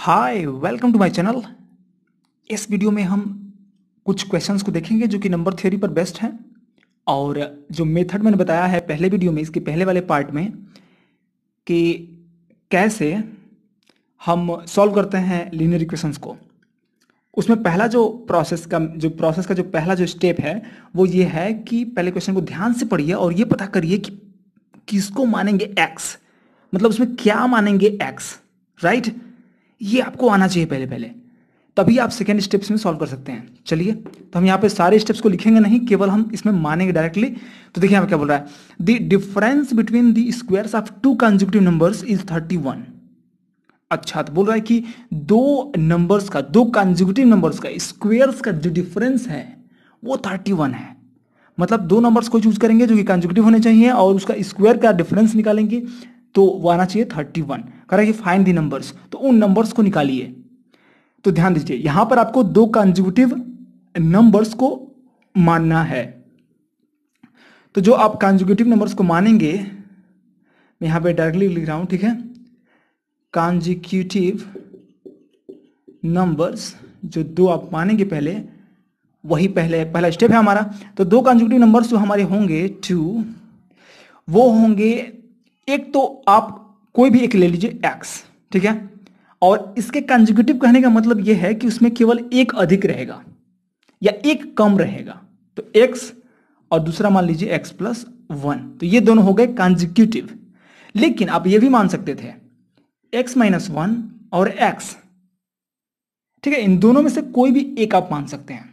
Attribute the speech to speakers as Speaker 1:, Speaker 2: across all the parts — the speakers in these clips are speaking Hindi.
Speaker 1: Hi welcome to my channel इस वीडियो में हम कुछ क्वेश्चंस को देखेंगे जो कि नंबर थ्योरी पर बेस्ट हैं और जो मेथड मैंने बताया है पहले वीडियो में इसके पहले वाले पार्ट में कि कैसे हम सॉल्व करते हैं लीनियर इक्वेशंस को उसमें पहला जो प्रोसेस का जो प्रोसेस का जो पहला जो स्टेप है वो ये है कि पहले क्वेश्चन को ध्यान से पढ़िए और ये पता करिए कि किसको मानेंगे एक्स मतलब उसमें क्या मानेंगे एक्स राइट right? ये आपको आना चाहिए पहले पहले तभी आप सेकेंड स्टेप्स में सॉल्व कर सकते हैं चलिए तो हम यहाँ पे सारे स्टेप्स को लिखेंगे नहीं केवल हम इसमें मानेंगे डायरेक्टली तो देखिए यहाँ क्या बोल रहा है the difference between the square of two consecutive numbers is thirty one अच्छा तो बोल रहा है कि दो नंबर्स का दो कंजिव नंबर्स का स्क्वेयर्स का जो डिफरेंस है वो थर्टी वन है मतलब दो नंबर्स को चूज करेंगे जो कि कंजुकटिव होने चाहिए और उसका स्क्वायर का डिफरेंस निकालेंगे तो वो आना चाहिए थर्टी वन कह रहा है कि फाइन दी नंबर्स तो उन नंबर्स को निकालिए तो ध्यान दीजिए यहां पर आपको दो कंजिक्यूटिव नंबर्स को मानना है तो जो आप कंजिक्यूटिव नंबर्स को मानेंगे मैं यहां पे डायरेक्टली लिख रहा हूं ठीक है कॉन्जिक्यूटिव नंबर्स जो दो आप मानेंगे पहले वही पहले पहला स्टेप है हमारा तो दो कंजिक्यूटिव नंबर्स जो हमारे होंगे टू वो होंगे एक तो आप कोई भी एक ले लीजिए एक्स ठीक है और इसके कंजिक्यूटिव कहने का मतलब यह है कि उसमें केवल एक अधिक रहेगा या एक कम रहेगा तो एक्स और दूसरा मान लीजिए एक्स प्लस वन तो ये दोनों हो गए कंजिक्यूटिव लेकिन आप ये भी मान सकते थे एक्स माइनस वन और एक्स ठीक है इन दोनों में से कोई भी एक आप मान सकते हैं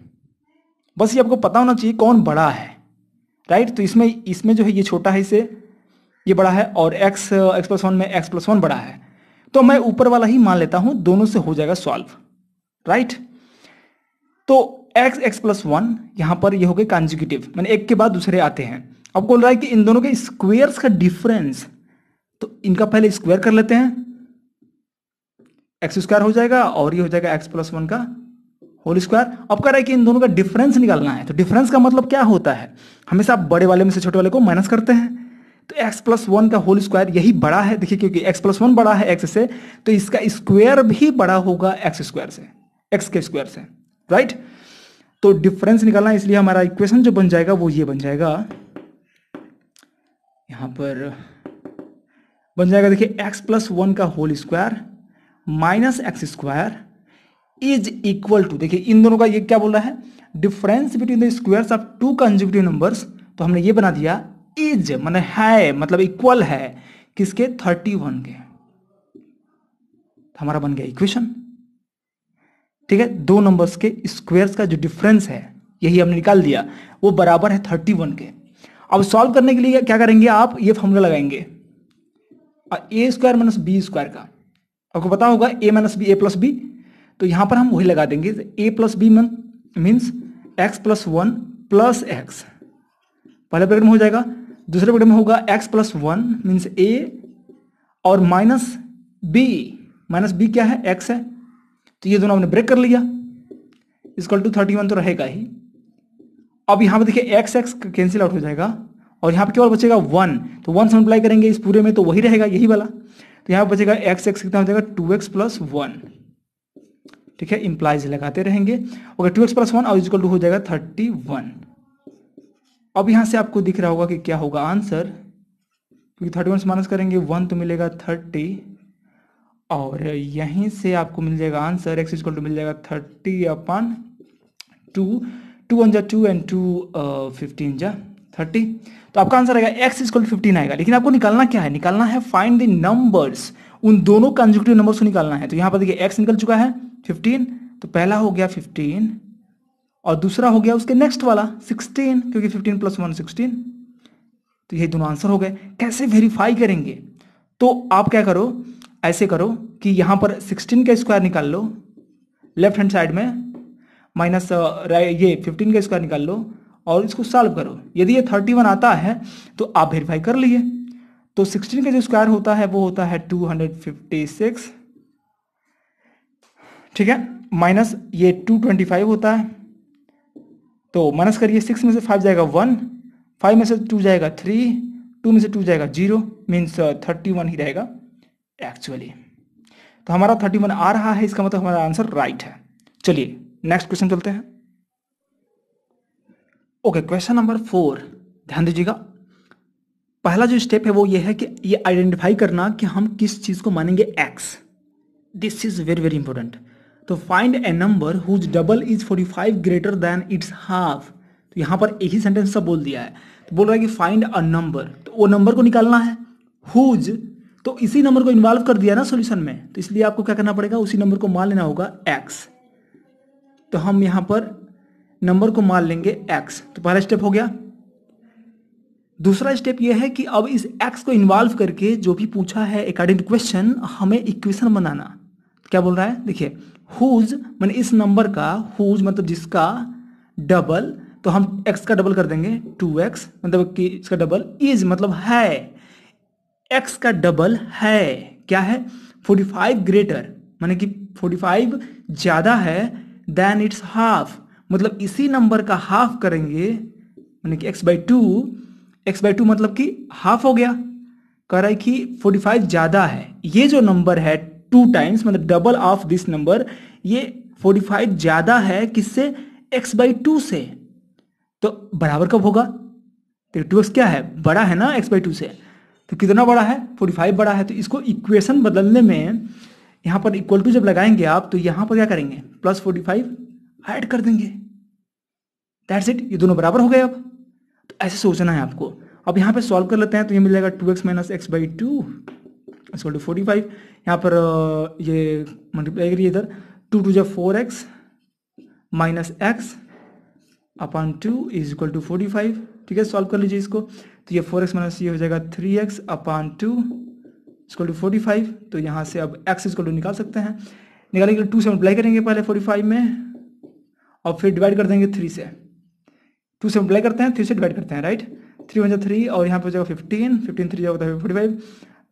Speaker 1: बस ये आपको पता होना चाहिए कौन बड़ा है राइट तो इसमें इसमें जो है ये छोटा है इसे ये बड़ा है और एक्स एक्स प्लस वन में एक्स प्लस वन बड़ा है तो मैं ऊपर वाला ही मान लेता हूं दोनों से हो जाएगा सॉल्व राइट तो एक्स एक्स प्लस वन यहां पर ये हो गए कॉन्जिक्यूटिव मैंने एक के बाद दूसरे आते हैं अब बोल रहा है कि इन दोनों के स्क्वेयर्स का डिफरेंस तो इनका पहले स्क्वायर कर लेते हैं एक्स स्क्वायर हो जाएगा और ये हो जाएगा एक्स प्लस वन का होल स्क्वायर अब कह रहा है कि इन दोनों का डिफरेंस निकालना है तो डिफरेंस का मतलब क्या होता है हमेशा आप बड़े वाले में से छोटे वाले को माइनस करते हैं तो x प्लस वन का होल स्क्वायर यही बड़ा है देखिए क्योंकि x प्लस वन बड़ा है x से तो इसका स्क्वायर भी बड़ा होगा x स्क्वायर से x के स्क्वायर से राइट तो डिफरेंस निकालना इसलिए हमारा इक्वेशन जो बन जाएगा वो ये बन जाएगा यहां पर बन जाएगा देखिए x प्लस वन का whole square minus x square is equal to देखिए इन दोनों का ये क्या बोल रहा है difference between the squares of two consecutive numbers तो हमने ये बना दिया इज मैंने है मतलब इक्वल है किसके थर्टी वन के तो हमारा बन गया इक्वेशन ठीक है दो नंबर्स के स्क्वेयर्स का जो डिफरेंस है यही हमने निकाल दिया वो बराबर है थर्टी वन के अब सॉल्व करने के लिए क्या करेंगे आप ये फॉर्मूला लगाएंगे a square minus b square का आपको पता होगा a minus b a plus b तो यहां पर हम वही लगा देंगे a plus b means x plus one plus x पहले प्रकरण हो जाएगा दूसरे ब्रैकेट में होगा x plus one means a और माइनस बी माइनस बी क्या है एक्स है तो ये दोनों आपने ब्रेक कर लिया इसकल टू थर्टी वन तो रहेगा ही अब यहाँ पे देखिए एक्स एक्स कैंसिल आउट हो जाएगा और यहाँ पे केवल बचेगा वन तो वन से मल्टीप्लाई करेंगे इस पूरे में तो वही रहेगा यही वाला तो यहाँ पर बचेगा एक्स एक्स कितना हो जाएगा टू एक्स प्लस वन ठीक है इम्प्लाइज लगाते रहेंगे okay two x plus one और इजकल टू हो जाएगा थर्टी वन अब यहां से आपको दिख रहा होगा कि क्या होगा आंसर क्योंकि थर्टी वन से माइनस करेंगे वन तो मिलेगा थर्टी और यहीं से आपको मिल जाएगा आंसर एक्स इजक्वल टू मिल जाएगा thirty upon two two one जा टू एंड टू फिफ्टीन जा थर्टी तो आपका आंसर आएगा एक्स इजक्वल टू फिफ्टीन आएगा लेकिन आपको निकालना क्या है निकालना है फाइंड द नंबर्स उन दोनों कंजुक्टिव नंबर्स को निकालना है तो यहाँ पर देखिए एक्स निकल चुका है फिफ्टीन तो पहला हो गया फिफ्टीन और दूसरा हो गया उसके नेक्स्ट वाला सिक्सटीन क्योंकि फिफ्टीन प्लस वन सिक्सटीन तो ये दोनों आंसर हो गए कैसे वेरीफाई करेंगे तो आप क्या करो ऐसे करो कि यहाँ पर सिक्सटीन का स्क्वायर निकाल लो लेफ्ट हैंड साइड में माइनस uh, ये फिफ्टीन का स्क्वायर निकाल लो और इसको सॉल्व करो यदि ये थर्टी वन आता है तो आप वेरीफाई कर लिए तो सिक्सटीन का जो स्क्वायर होता है वो होता है टू हंड्रेड फिफ्टी सिक्स ठीक है माइनस ये टू ट्वेंटी फाइव होता है तो माइनस करिए सिक्स में से फाइव जाएगा वन फाइव में से टू जाएगा थ्री टू में से टू जाएगा जीरो मीन्स थर्टी वन ही रहेगा एक्चुअली तो हमारा थर्टी वन आ रहा है इसका मतलब हमारा आंसर राइट है चलिए नेक्स्ट क्वेश्चन चलते हैं ओके क्वेश्चन नंबर फोर ध्यान दीजिएगा पहला जो स्टेप है वो ये है कि ये आइडेंटिफाई करना कि हम किस चीज़ को मानेंगे x this is very very important तो find a number whose double is 45 greater than its half तो यहाँ पर एक ही सेंटेंस सब बोल दिया है तो बोल रहा है कि फाइंड अ नंबर तो वो नंबर को निकालना है हुज तो इसी नंबर को इन्वॉल्व कर दिया ना सोल्यूशन में तो इसलिए आपको क्या करना पड़ेगा उसी नंबर को मान लेना होगा एक्स तो हम यहाँ पर नंबर को मान लेंगे एक्स तो पहला स्टेप हो गया दूसरा स्टेप यह है कि अब इस एक्स को इन्वॉल्व करके जो भी पूछा है अकॉर्डिंग टू क्वेश्चन हमें इक्वेशन बनाना क्या बोल रहा है देखिए हुज मैंने इस नंबर का हुज मतलब जिसका डबल तो हम एक्स का डबल कर देंगे टू एक्स मतलब कि इसका डबल इज मतलब है एक्स का डबल है क्या है फोर्टी फाइव ग्रेटर माने कि फोर्टी फाइव ज़्यादा है देन इट्स हाफ मतलब इसी नंबर का हाफ करेंगे मैंने कि x by two x by two मतलब कि हाफ हो गया कह रहा है कि फोर्टी फाइव ज़्यादा है ये जो नंबर है टू टाइम्स मतलब डबल ऑफ दिस नंबर ये 45 ज्यादा है किससे एक्स बाई टू से तो बराबर कब होगा तो टू एक्स क्या है बड़ा है ना एक्स बाई टू से तो कितना बड़ा है 45 बड़ा है तो इसको इक्वेशन बदलने में यहाँ पर इक्वल टू जब लगाएंगे आप तो यहाँ पर क्या करेंगे प्लस 45 ऐड कर देंगे दैट्स इट ये दोनों बराबर हो गए अब तो ऐसे सोचना है आपको अब यहाँ पे सॉल्व कर लेते हैं तो ये मिल जाएगा two x minus x by two इसको टू फोर्टी फाइव यहाँ पर uh, ये मल्टीप्लाई करिए इधर टू टू जब four x minus x upon two is equal to forty five ठीक है सॉल्व कर लीजिए इसको तो ये फोर एक्स माइनस ये हो जाएगा three x upon two is equal to forty five तो यहाँ से अब एक्स इक्वल टू निकाल सकते हैं निकालने के तो लिए टू से मल्टीप्लाई करेंगे पहले फोर्टी फाइव में और फिर डिवाइड कर देंगे थ्री से टू से मल्टीप्लाई करते हैं थ्री से डिवाइड करते हैं राइट थ्री वन जो थ्री और यहाँ पर हो जाएगा फिफ्टीन फिफ्टीन थ्री जो होता है फोर्टी फाइव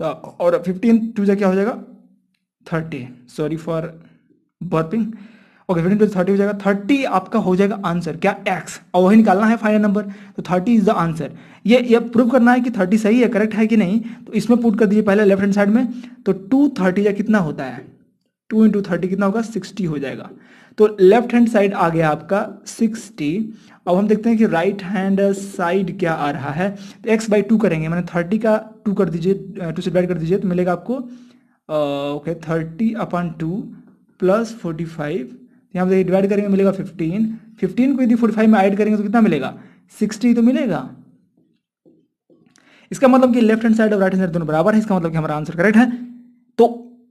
Speaker 1: हाँ, और फिफ्टीन टू जा क्या हो जाएगा thirty sorry for burping okay fifteen two thirty हो जाएगा थर्टी आपका हो जाएगा आंसर क्या एक्स और वही निकालना है फाइनल नंबर तो थर्टी इज द आंसर ये ये प्रूव करना है कि थर्टी सही है करेक्ट है कि नहीं तो इसमें पुट कर दीजिए पहले लेफ्ट हैंड साइड में तो टू थर्टी या कितना होता है टू इंटू थर्टी कितना होगा सिक्सटी हो जाएगा तो लेफ्ट हैंड साइड आ गया आपका सिक्सटी अब हम देखते हैं कि राइट हैंड साइड क्या आ रहा है तो एक्स बाई टू करेंगे मैंने थर्टी का टू कर दीजिए टू से डिवाइड कर दीजिए तो मिलेगा आपको okay thirty upon two plus forty five यहाँ पर देखिए डिवाइड करेंगे मिलेगा फिफ्टीन फिफ्टीन को यदि फोर्टी फाइव में ऐड करेंगे तो कितना मिलेगा सिक्सटी तो मिलेगा इसका मतलब कि लेफ्ट हैंड साइड और राइट हैंड साइड दोनों बराबर है इसका मतलब कि हमारा आंसर करेक्ट है तो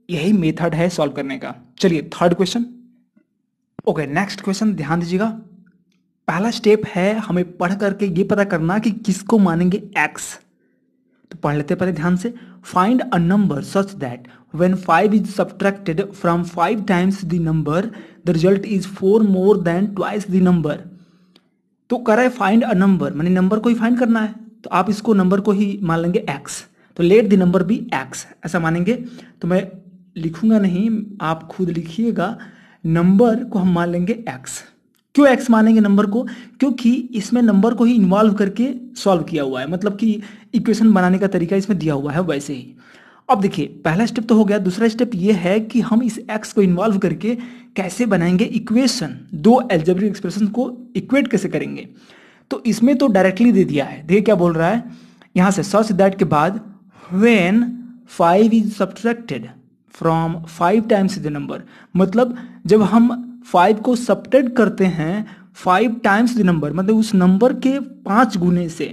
Speaker 1: यही मेथड है सॉल्व करने का चलिए third question okay next question ध्यान दीजिएगा पहला स्टेप है हमें पढ़ करके ये पता करना कि किसको मानेंगे एक्स तो पढ़ लेते पहले ध्यान से find a number such that when five is subtracted from five times the number the result is four more than twice the number तो कर रहा है फाइंड अ नंबर मैंने नंबर को ही फाइंड करना है तो आप इसको नंबर को ही मान लेंगे एक्स तो let the number be x ऐसा मानेंगे तो मैं लिखूंगा नहीं आप खुद लिखिएगा नंबर को हम मान लेंगे एक्स क्यों एक्स मानेंगे नंबर को क्योंकि इसमें नंबर को ही इन्वॉल्व करके सॉल्व किया हुआ है मतलब कि इक्वेशन बनाने का तरीका इसमें दिया हुआ है वैसे ही अब देखिए पहला स्टेप तो हो गया दूसरा स्टेप ये है कि हम इस एक्स को इन्वॉल्व करके कैसे बनाएंगे इक्वेशन दो एल्जेब्रिक एक्सप्रेशन को इक्वेट कैसे करेंगे तो इसमें तो डायरेक्टली दे दिया है देखिए क्या बोल रहा है यहाँ से सौ दैट के बाद when five is subtracted from five times the number मतलब जब हम फाइव को सपटेड करते हैं फाइव टाइम्स द नंबर मतलब उस नंबर के पांच गुने से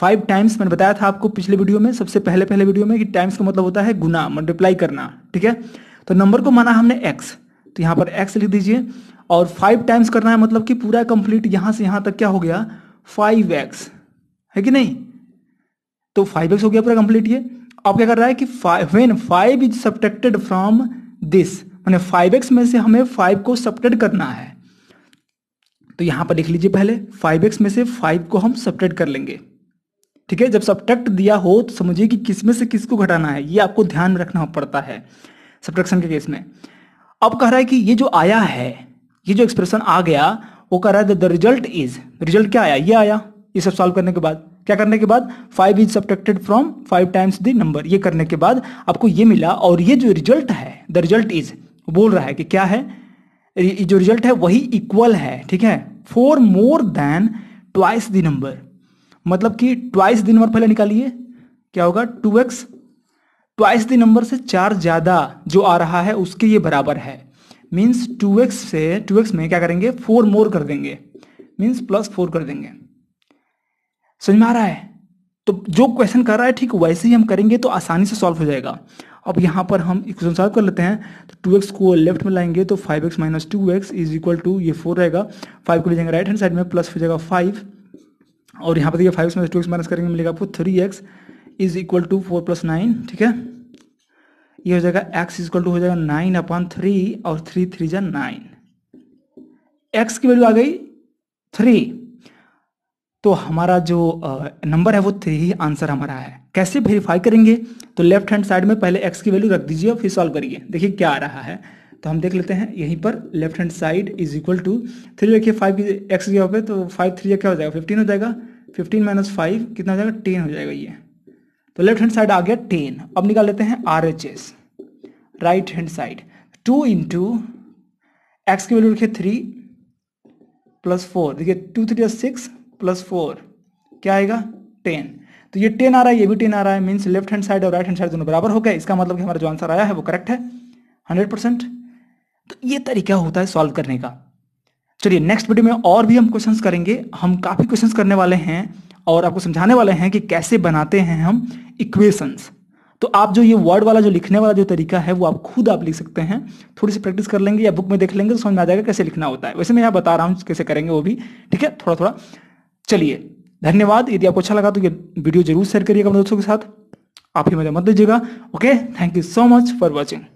Speaker 1: फाइव टाइम्स मैंने बताया था आपको पिछले वीडियो में सबसे पहले पहले वीडियो में कि टाइम्स का मतलब होता है गुना मल्टीप्लाई करना ठीक है तो नंबर को माना हमने एक्स तो यहाँ पर एक्स लिख दीजिए और फाइव टाइम्स करना है मतलब कि पूरा कंप्लीट यहां से यहां तक क्या हो गया फाइव एक्स है कि नहीं तो फाइव एक्स हो गया पूरा कंप्लीट ये अब क्या कर रहा है कि when five is subtracted from this मैंने फाइव एक्स में से हमें फाइव को सब्टेड करना है तो यहां पर लिख लीजिए पहले फाइव एक्स में से फाइव को हम सब्टेड कर लेंगे ठीक है जब सब्टेक्ट दिया हो तो समझिए कि किसमें से किसको घटाना है ये आपको ध्यान में रखना पड़ता है सब्टेक्शन के केस में अब कह रहा है कि ये जो आया है ये जो एक्सप्रेशन आ गया वो कह रहा है द रिजल्ट इज रिजल्ट क्या आया ये आया ये सब सॉल्व करने के बाद क्या करने के बाद फाइव इज सब्टेड from five times the number ये करने के बाद आपको ये मिला और ये जो रिजल्ट है द रिजल्ट इज बोल रहा है कि क्या है जो रिजल्ट है वही इक्वल है ठीक है four more than twice the number मतलब कि ट्वाइस द नंबर पहले निकालिए क्या होगा two x twice the number से चार ज़्यादा जो आ रहा है उसके ये बराबर है मीन्स टू एक्स से टू एक्स में क्या करेंगे फोर मोर कर देंगे मीन्स प्लस फोर कर देंगे समझ में आ रहा है तो जो क्वेश्चन कर रहा है ठीक वैसे ही हम करेंगे तो आसानी से सॉल्व हो जाएगा अब यहाँ पर हम इक्वेशन सॉल्व कर लेते हैं तो टू एक्स को लेफ्ट में लाएंगे तो five x minus two x is equal to ये फोर रहेगा फाइव को ले जाएंगे राइट हैंड साइड में प्लस हो जाएगा फाइव और यहाँ पर देखिए five minus two x minus करेंगे मिलेगा आपको three x is equal to four plus nine ठीक है ये हो जाएगा एक्स इज इक्वल टू हो जाएगा नाइन अपॉन थ्री और थ्री थ्री जा नाइन एक्स की वैल्यू आ गई थ्री तो हमारा जो नंबर है वो थ्री ही आंसर हमारा है कैसे वेरीफाई करेंगे तो लेफ्ट हैंड साइड में पहले एक्स की वैल्यू रख दीजिए और फिर सॉल्व करिए देखिए क्या आ रहा है तो हम देख लेते हैं यहीं पर left hand side is equal to three रखिए फाइव एक्स की पे तो फाइव थ्री क्या हो जाएगा फिफ्टीन हो जाएगा फिफ्टीन माइनस फाइव कितना हो जाएगा टेन हो जाएगा ये तो लेफ्ट हैंड साइड आ गया टेन अब निकाल लेते हैं R H S right hand side two into x की वैल्यू रखिए थ्री प्लस फोर देखिए two three six plus four क्या आएगा टेन तो ये टेन आ रहा है ये भी टेन आ रहा है मीन्स लेफ्ट हैंड साइड और राइट हैंड साइड दोनों बराबर हो गए इसका मतलब कि हमारा जो आंसर आया है वो करेक्ट है हंड्रेड परसेंट तो ये तरीका होता है सॉल्व करने का चलिए नेक्स्ट वीडियो में और भी हम क्वेश्चंस करेंगे हम काफ़ी क्वेश्चंस करने वाले हैं और आपको समझाने वाले हैं कि कैसे बनाते हैं हम इक्वेशंस तो आप जो ये वर्ड वाला जो लिखने वाला जो तरीका है वो आप खुद आप लिख सकते हैं थोड़ी सी प्रैक्टिस कर लेंगे या बुक में देख लेंगे तो समझ में आ जाएगा कैसे लिखना होता है वैसे मैं यहाँ बता रहा हूँ कैसे करेंगे वो भी ठीक है थोड़ा थोड़ा चलिए धन्यवाद यदि आपको अच्छा लगा तो ये वीडियो जरूर शेयर करिएगा अपने दोस्तों के साथ आप ही मजा मत दीजिएगा okay thank you so much for watching